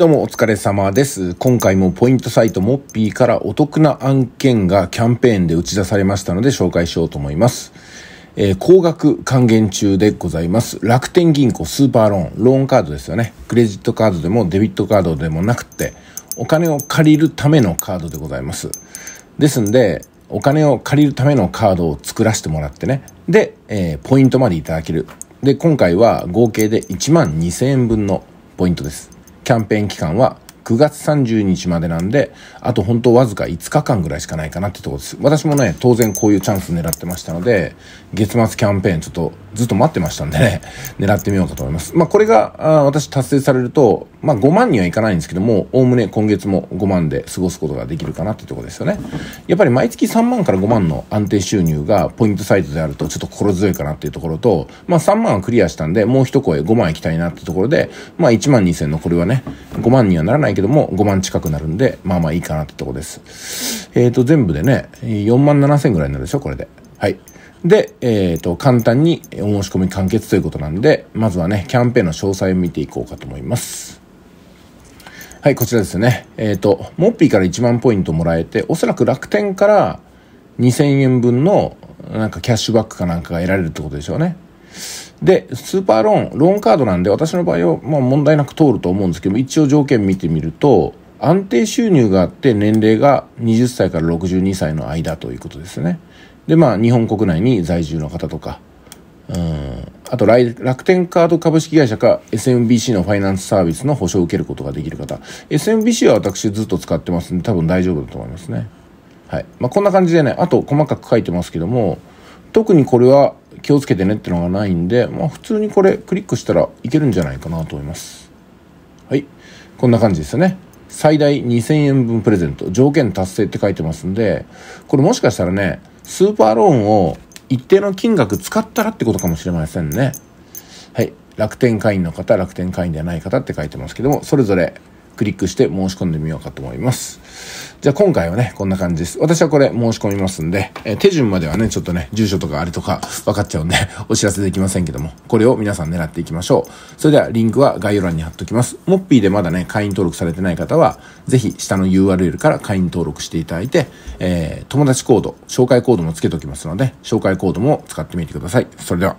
どうもお疲れ様です。今回もポイントサイトモッピーからお得な案件がキャンペーンで打ち出されましたので紹介しようと思います。えー、高額還元中でございます。楽天銀行スーパーローン、ローンカードですよね。クレジットカードでもデビットカードでもなくて、お金を借りるためのカードでございます。ですんで、お金を借りるためのカードを作らせてもらってね。で、えー、ポイントまでいただける。で、今回は合計で1万2000円分のポイントです。キャンペーン期間は9月30日までなんで、あと本当わずか5日間ぐらいしかないかなってとこです。私もね、当然こういうチャンス狙ってましたので、月末キャンペーンちょっとずっと待ってましたんでね、狙ってみようかと思います。まあこれが、あ私達成されると、まあ5万にはいかないんですけども、おおむね今月も5万で過ごすことができるかなっていうところですよね。やっぱり毎月3万から5万の安定収入がポイントサイトであるとちょっと心強いかなっていうところと、まあ3万はクリアしたんで、もう一声5万いきたいなっていうところで、まあ1万2000のこれはね、5万にはならないけども、5万近くなるんで、まあまあいいかなってところです。えっ、ー、と、全部でね、4万7000ぐらいになるでしょ、これで。はい。で、えっ、ー、と、簡単にお申し込み完結ということなんで、まずはね、キャンペーンの詳細を見ていこうかと思います。はい、こちらですね。えっ、ー、と、モッピーから1万ポイントもらえて、おそらく楽天から2000円分のなんかキャッシュバックかなんかが得られるってことでしょうね。で、スーパーローン、ローンカードなんで私の場合はまあ問題なく通ると思うんですけど一応条件見てみると、安定収入があって年齢が20歳から62歳の間ということですね。で、まあ日本国内に在住の方とか、うん、あと、楽天カード株式会社か SMBC のファイナンスサービスの保証を受けることができる方。SMBC は私ずっと使ってますんで、多分大丈夫だと思いますね。はい。まあ、こんな感じでね、あと細かく書いてますけども、特にこれは気をつけてねってのがないんで、まあ、普通にこれクリックしたらいけるんじゃないかなと思います。はい。こんな感じですよね。最大2000円分プレゼント。条件達成って書いてますんで、これもしかしたらね、スーパーローンを一定の金額使ったらってことかもしれませんね。はい。楽天会員の方、楽天会員ではない方って書いてますけども、それぞれクリックして申し込んでみようかと思います。じゃあ今回はね、こんな感じです。私はこれ申し込みますんで、えー、手順まではね、ちょっとね、住所とかあれとか分かっちゃうんで お知らせできませんけども、これを皆さん狙っていきましょう。それではリンクは概要欄に貼っときます。モッピーでまだね、会員登録されてない方は、ぜひ下の URL から会員登録していただいて、えー、友達コード、紹介コードもつけておきますので、紹介コードも使ってみてください。それでは。